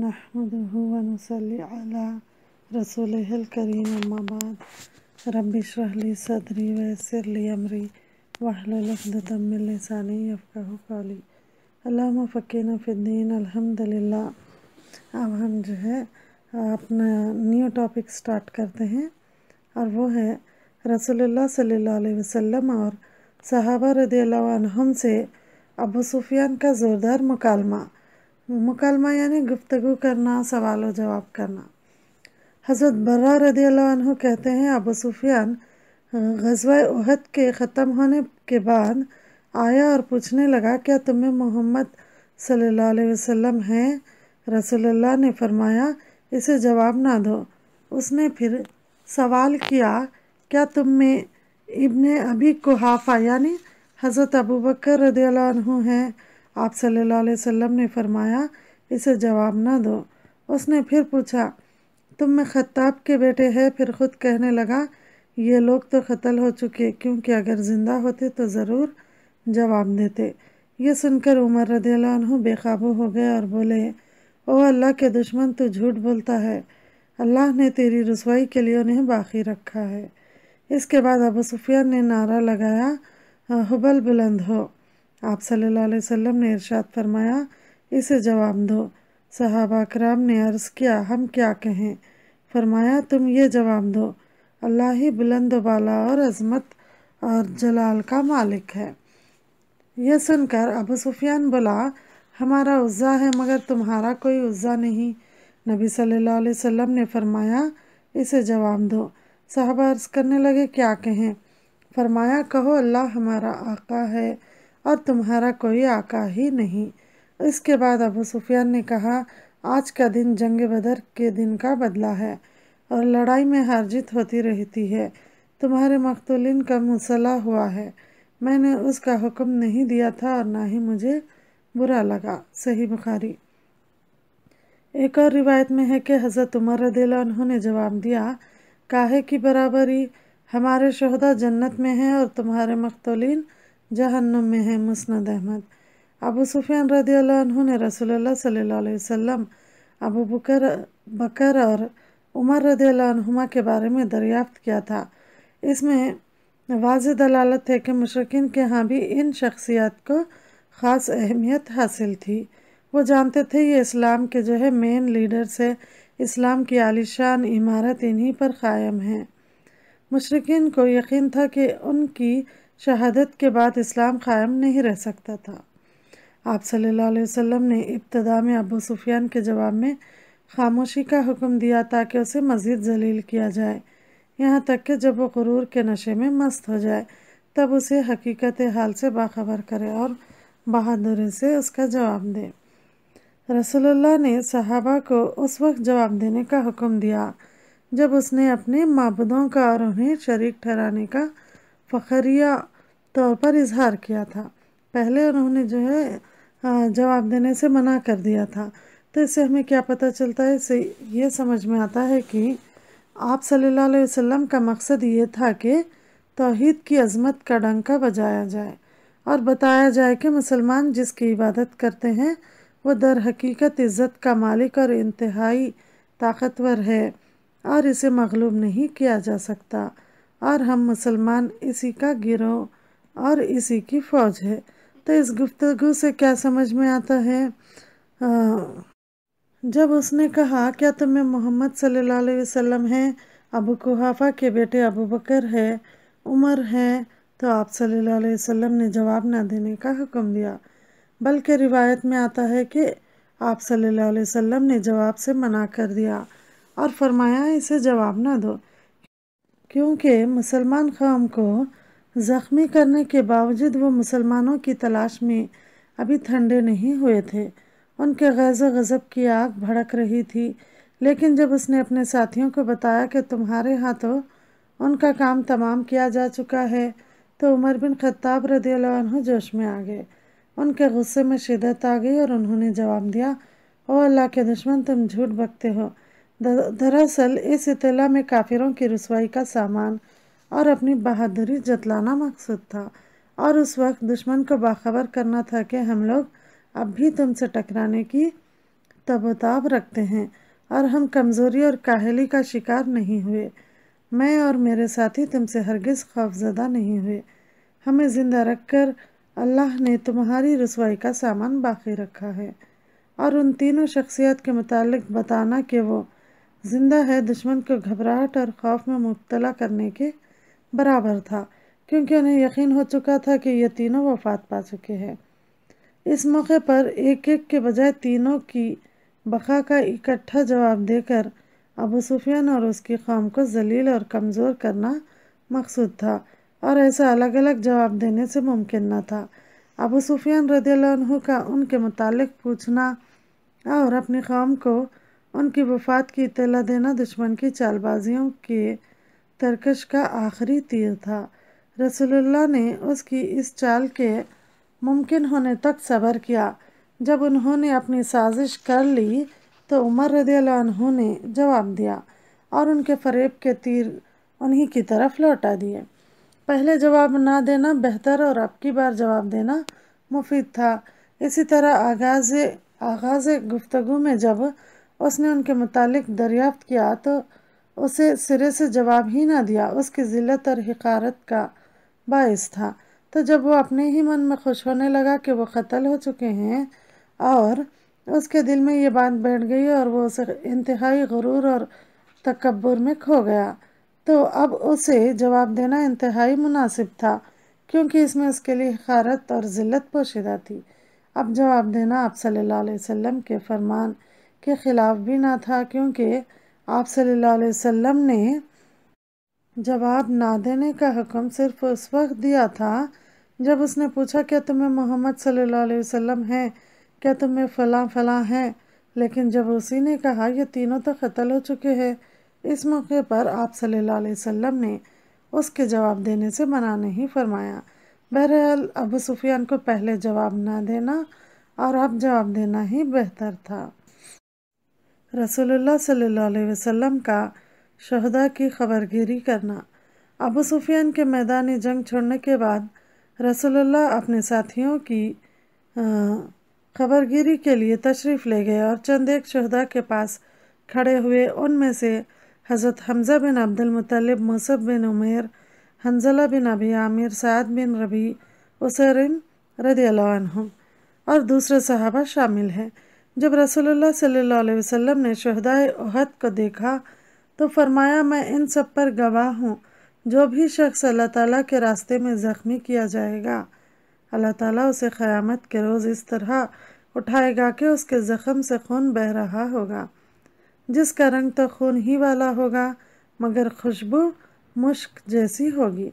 नहमदह वनसली अला रसूल करीम अम्माबाद रबी सदरी वसरली अमरी वाहलतमिलसानी अफ़ाली अलामा फ़कीन फ़िद्दीन अल्हम्दुलिल्लाह अब हम जो है अपना न्यू टॉपिक स्टार्ट करते हैं और वो है रसोल्ला सल्ला वसम और सहाबा रदी से अबू सुफियान का ज़ोरदार मुकालमा मुकालमा यानी गुफ्तु करना सवाल जवाब करना हज़रत बर्रा रदी अल्लाह कहते हैं अबू सुफियान गजवा उहद के ख़त्म होने के बाद आया और पूछने लगा क्या तुम्हें मोहम्मद सल्लल्लाहु अलैहि वसल्लम हैं रसोल्ला ने फरमाया इसे जवाब ना दो उसने फिर सवाल किया क्या तुम में इब्ने अभी कुहाफा यानी हज़रत अबू बकर रदी हैं आप सल्लल्लाहु अलैहि वसल्लम ने फरमाया इसे जवाब ना दो उसने फिर पूछा तुम में खत्ताब के बेटे है फिर खुद कहने लगा ये लोग तो कत्ल हो चुके क्योंकि अगर ज़िंदा होते तो ज़रूर जवाब देते ये सुनकर उमर रदील्ला बेकाबू हो गए और बोले ओ अल्लाह के दुश्मन तो झूठ बोलता है अल्लाह ने तेरी रसवाई के लिए उन्हें बाकी रखा है इसके बाद अबू सुफियान ने नारा लगाया हुबल बुलंद हो आप सल्लल्लाहु अलैहि वसल्लम ने इरशाद फरमाया इसे जवाब दो सहाबा कराम ने अर्ज़ किया हम क्या कहें फरमाया तुम ये जवाब दो अल्लाह ही बुलंद बाला और अजमत और जलाल का मालिक है यह सुनकर अबू सुफियान बोला हमारा उज्जा है मगर तुम्हारा कोई उज्जा नहीं नबी सल्लल्लाहु अलैहि वसल्लम ने फरमाया इसे जवाब दो साहबा अर्ज़ करने लगे क्या कहें फरमाया कहो अल्लाह हमारा आका है और तुम्हारा कोई आका ही नहीं इसके बाद अबू सुफियान ने कहा आज का दिन जंग बदर के दिन का बदला है और लड़ाई में हार जीत होती रहती है तुम्हारे मखतुलिन का मुसला हुआ है मैंने उसका हुक्म नहीं दिया था और ना ही मुझे बुरा लगा सही बुखारी एक और रिवायत में है कि हज़रत उमर रदीला उन्होंने जवाब दिया काहे की बराबरी हमारे शहदा जन्नत में हैं और तुम्हारे मखतुलिन जहन्नम में है मुस्ंद अहमद अबू सुफियान रदी ने रसोल्ला सल्ला वसम अबू बकर बकर और उमर रदीमा के बारे में दरियाफ्त किया था इसमें वाज दलालत है कि मशरकिन के यहाँ भी इन शख्सियत को ख़ास अहमियत हासिल थी वो जानते थे ये इस्लाम के जो है मेन लीडर्स है इस्लाम की आलिशान इमारत इन्हीं पर कायम है मशरकिन को यकीन था कि उनकी शहादत के बाद इस्लाम कायम नहीं रह सकता था आप सल्लल्लाहु अलैहि वसल्लम ने इब्तदा में अबू सुफियान के जवाब में खामोशी का हुक्म दिया ताकि उसे मज़ीद जलील किया जाए यहाँ तक कि जब वो गुरूर के नशे में मस्त हो जाए तब उसे हकीकत हाल से बाखबर करे और बहादुरी से उसका जवाब दे रसोल्ला ने सहाबा को उस वक्त जवाब देने का हुक्म दिया जब उसने अपने मबदों का और उन्हें शरीक ठहराने का फखरिया तौर पर इजहार किया था पहले उन्होंने जो है जवाब देने से मना कर दिया था तो इससे हमें क्या पता चलता है इससे ये समझ में आता है कि आप सल्लल्लाहु अलैहि वसल्लम का मकसद ये था कि तोहद की अजमत का डंका बजाया जाए और बताया जाए कि मुसलमान जिसकी इबादत करते हैं वो दर हकीकत इज़्ज़त का मालिक और इंतहाई ताकतवर है और इसे मगलूब नहीं किया जा सकता और हम मुसलमान इसी का गिरोह और इसी की फौज है तो इस गुफ्तगु से क्या समझ में आता है आ, जब उसने कहा क्या तुम्हें मोहम्मद सल्लल्लाहु अलैहि वसल्लम हैं अबू कुहाफा के बेटे अबू बकर है उमर हैं तो आप सल्लल्लाहु अलैहि वसल्लम ने जवाब ना देने का हुक्म दिया बल्कि रिवायत में आता है कि आप सल्लल्लाहु अलैहि वसल्लम ने जवाब से मना कर दिया और फरमाया इसे जवाब ना दो क्योंकि मुसलमान कौम को ज़ख्मी करने के बावजूद वो मुसलमानों की तलाश में अभी ठंडे नहीं हुए थे उनके गैज़ गज़ब की आग भड़क रही थी लेकिन जब उसने अपने साथियों को बताया कि तुम्हारे हाथों उनका काम तमाम किया जा चुका है तो उमर बिन खत्ताब रदी जोश में आ गए उनके गुस्से में शिदत आ गई और उन्होंने जवाब दिया ओ अल्लाह के दुश्मन तुम झूठ बकते हो दरअसल इस इतला में काफिरों की रसवाई का सामान और अपनी बहादुरी जतलाना मकसूद था और उस वक्त दुश्मन को बाखबर करना था कि हम लोग अब भी तुमसे टकराने की तबोताब रखते हैं और हम कमज़ोरी और काहली का शिकार नहीं हुए मैं और मेरे साथी तुमसे हरगिज़ खौफजदा नहीं हुए हमें ज़िंदा रख कर अल्लाह ने तुम्हारी रसवाई का सामान बाकी रखा है और उन तीनों शख्सियत के मतलब बताना कि वो जिंदा है दुश्मन को घबराहट और खौफ में मुबतला करने के बराबर था क्योंकि उन्हें यकीन हो चुका था कि ये तीनों वफात पा चुके हैं इस मौके पर एक एक के बजाय तीनों की बका का इकट्ठा जवाब देकर अबू सुफियान और उसकी कौम को जलील और कमज़ोर करना मकसूद था और ऐसा अलग अलग जवाब देने से मुमकिन न था अबू सुफियान रदील्ला का उनके मुतालिक पूछना और अपनी कौम को उनकी वफात की इतला देना दुश्मन की चालबाजियों के तरकश का आखिरी तीर था रसोल्ला ने उसकी इस चाल के मुमकिन होने तक सब्र किया जब उन्होंने अपनी साजिश कर ली तो उमर रदू ने जवाब दिया और उनके फरेब के तीर उन्हीं की तरफ लौटा दिए पहले जवाब ना देना बेहतर और अब की बार जवाब देना मुफीद था इसी तरह आगाज़ आगाज़ गुफ्तगु में जब उसने उनके मुतालिक दरियाफ्त किया तो उसे सिरे से जवाब ही ना दिया उसकी ज़िलत और हकारत का बायस था तो जब वो अपने ही मन में खुश होने लगा कि वो कत्ल हो चुके हैं और उसके दिल में ये बात बैठ गई और वो उसे इंतहाई गुरूर और तकबर में खो गया तो अब उसे जवाब देना इंतहाई मुनासिब था क्योंकि इसमें उसके लिए हकारत और ज़िलत पोशीदा थी अब जवाब देना आप सल्लल्लाहु अलैहि वसल्लम के फरमान के ख़िलाफ़ भी ना था क्योंकि आप सल्लल्लाहु अलैहि वसल्लम ने जवाब ना देने का हुक्म सिर्फ उस वक्त दिया था जब उसने पूछा क्या तुम्हें मोहम्मद सल्लल्लाहु अलैहि वसल्लम क्या तुम्हें फ़लाँ फ़लाँ हैं लेकिन जब उसी ने कहा ये तीनों तो कत्ल हो चुके हैं इस मौके पर आप सल्लल्लाहु अलैहि वसल्लम ने उसके जवाब देने से मना नहीं फरमाया बहरहाल अबू सुफियान को पहले जवाब ना देना और अब जवाब देना ही बेहतर था रसोल्ला सल्ला वसम का शहदा की खबरगिरी करना अबू सुफियान के मैदानी जंग छोड़ने के बाद रसोल्ला अपने साथियों की खबरगिरी के लिए तशरीफ़ ले गए और चंद एक शहदा के पास खड़े हुए उनमें से हज़रत हमज़ा बिन मुतलब मुसब बिन उमेर हंजला बिन अबी आमिर साद बिन रबी उसेरिन रदी और दूसरे सहाबा शामिल हैं जब रसोल्ला सल्ला वसम ने शहदाय अहद को देखा तो फरमाया मैं इन सब पर गवाह हूँ जो भी शख्स अल्लाह ताला के रास्ते में ज़ख्मी किया जाएगा अल्लाह ताला उसे क़यामत के रोज़ इस तरह उठाएगा कि उसके ज़ख़म से खून बह रहा होगा जिसका रंग तो खून ही वाला होगा मगर खुशबू मुश्क जैसी होगी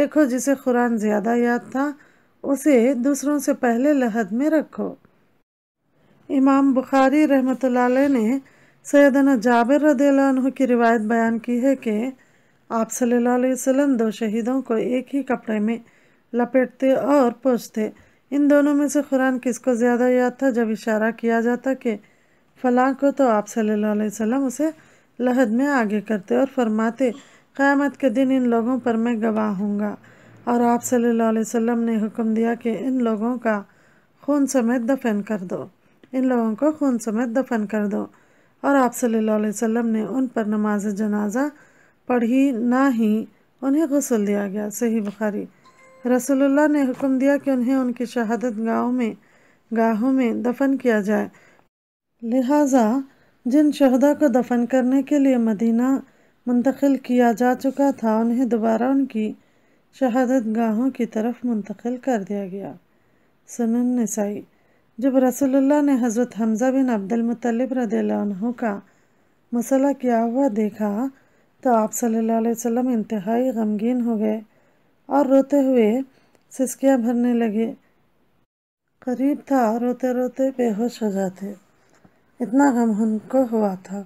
देखो जिसे कुरान ज़्यादा याद था उसे दूसरों से पहले लहद में रखो इमाम बुखारी रहमत ने सैदना जाबिर रदील्ह की रिवायत बयान की है कि आप सल्लल्लाहु अलैहि वसल्लम दो शहीदों को एक ही कपड़े में लपेटते और पोछते इन दोनों में से कुरान किसको ज़्यादा याद था जब इशारा किया जाता कि फ़लाँ को तो आप सल्लल्लाहु अलैहि वसल्लम उसे लहद में आगे करते और फरमाते क़यामत के दिन इन लोगों पर मैं गवाह हूँगा और आप सल्लल्लाहु अलैहि वसल्लम ने हुक्म दिया कि इन लोगों का खून समेत दफन कर दो इन लोगों को खून समेत दफन कर दो और आप सल्लल्लाहु अलैहि वसल्लम ने उन पर नमाज जनाजा पढ़ी ना ही उन्हें गसल दिया गया सही बुखारी रसोल्ला ने हुक्म दिया कि उन्हें उनकी शहादत गाहों में गाहों में दफन किया जाए लिहाजा जिन शहदा को दफन करने के लिए मदीना मुंतकिल किया जा चुका था उन्हें दोबारा उनकी शहादत गाहों की तरफ मुंतकिल कर दिया गया सुनन नसाई जब रसोल्ला ने हज़रत हमज़ा बिन अब्दुलमतलब रदू का मसला किया हुआ देखा तो आप सल्लल्लाहु अलैहि वसल्लम इंतहाई गमगीन हो गए और रोते हुए सिसकियाँ भरने लगे करीब था रोते रोते बेहोश हो जाते इतना गम उनको हुआ था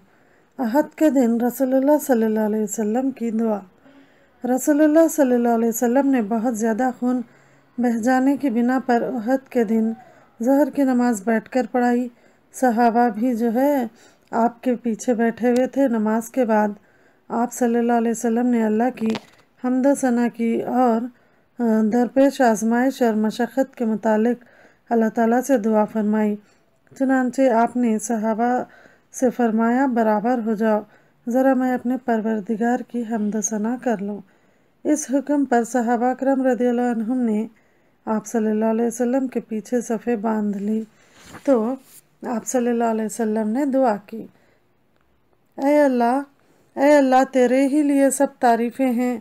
अहद के दिन रसोल्ला सल्ला वसम की दुआ रसोल्ला सल्ला अलैहि ने बहुत ज़्यादा खून बह जाने की बिना पर अहद के दिन जहर की नमाज़ बैठकर पढ़ाई सहाबा भी जो है आपके पीछे बैठे हुए थे नमाज के बाद आप सल्लल्लाहु अलैहि वसल्लम ने अल्लाह की हमद सना की और दरपेश आजमाइश और मशक्क़त के मुतालिक अल्लाह ताला से दुआ फरमाई चुनानचे आपने सहाबा से फरमाया बराबर हो जाओ ज़रा मैं अपने परवरदिगार की हमद सना कर लूँ इस हुक्म पर सहाबा करम रदीम ने आप सल्लल्लाहु अलैहि वसल्लम के पीछे सफ़े बांध ली तो आप सल्लल्लाहु अलैहि वसल्लम ने दुआ की ए अल्लाह ए अल्लाह तेरे ही लिए सब तारीफ़ें हैं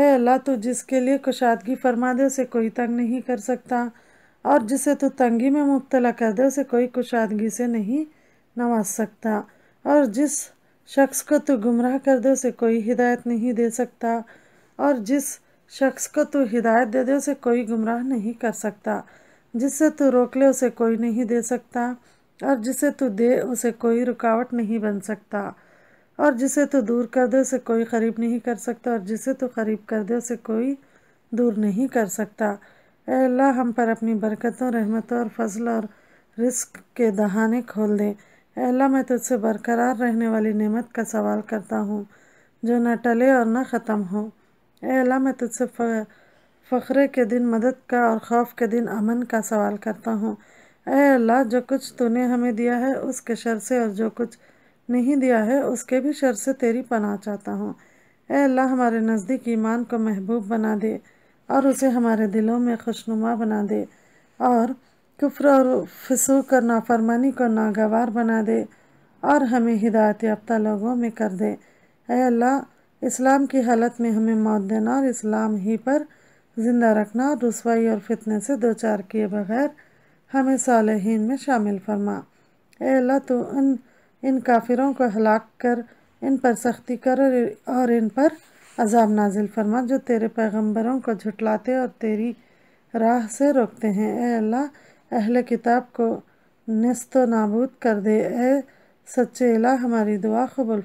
ए अल्लाह तू जिसके लिए कुशादगी फरमा दे उसे कोई तंग नहीं कर सकता और जिसे तो तंगी में मुबतला कर दे उसे कोई कुशादगी से नहीं नवाज सकता और जिस शख्स को तो गुमराह कर दे उसे कोई हिदायत नहीं दे सकता और जिस शख्स को तू हिदायत दे दे उसे कोई गुमराह नहीं कर सकता जिससे तू रोक ले उसे कोई नहीं दे सकता और जिसे तू दे उसे कोई रुकावट नहीं बन सकता और जिसे तू दूर कर दे उसे कोई करीब नहीं कर सकता और जिसे तू करीब कर दे उसे कोई दूर नहीं कर सकता अल्लाह हम पर अपनी बरकतों रहमतों और फजल और रिस्क के दहाने खोल दें अल्लाह मैं तुझसे बरकरार रहने वाली नेमत का सवाल करता हूँ जो न टले और न ख़त्म हो अल्लाह मैं तुझसे फ़ख्रे के दिन मदद का और खौफ के दिन अमन का सवाल करता हूँ अल्लाह जो कुछ तूने हमें दिया है उसके शर से और जो कुछ नहीं दिया है उसके भी शर से तेरी पनाह चाहता हूँ अल्लाह हमारे नज़दीक ईमान को महबूब बना दे और उसे हमारे दिलों में खुशनुमा बना दे और कुफर और फसूक और नाफरमानी को नागवार बना दे और हमें हिदायत याफ्ता लोगों में कर दे अल्लाह इस्लाम की हालत में हमें मौत देना और इस्लाम ही पर ज़िंदा रखना और रसवाई और फितने से दो चार किए बगैर हमें सालहीन में शामिल फरमा अल्लाह तो उन इन काफिरों को हलाक कर इन पर सख्ती कर और इन पर अजाम नाजिल फरमा जो तेरे पैगंबरों को झुटलाते और तेरी राह से रोकते हैं ए अल्लाह अहल किताब को नस्त नाबूद कर दे ए सच्चे अला हमारी दुआ कबुल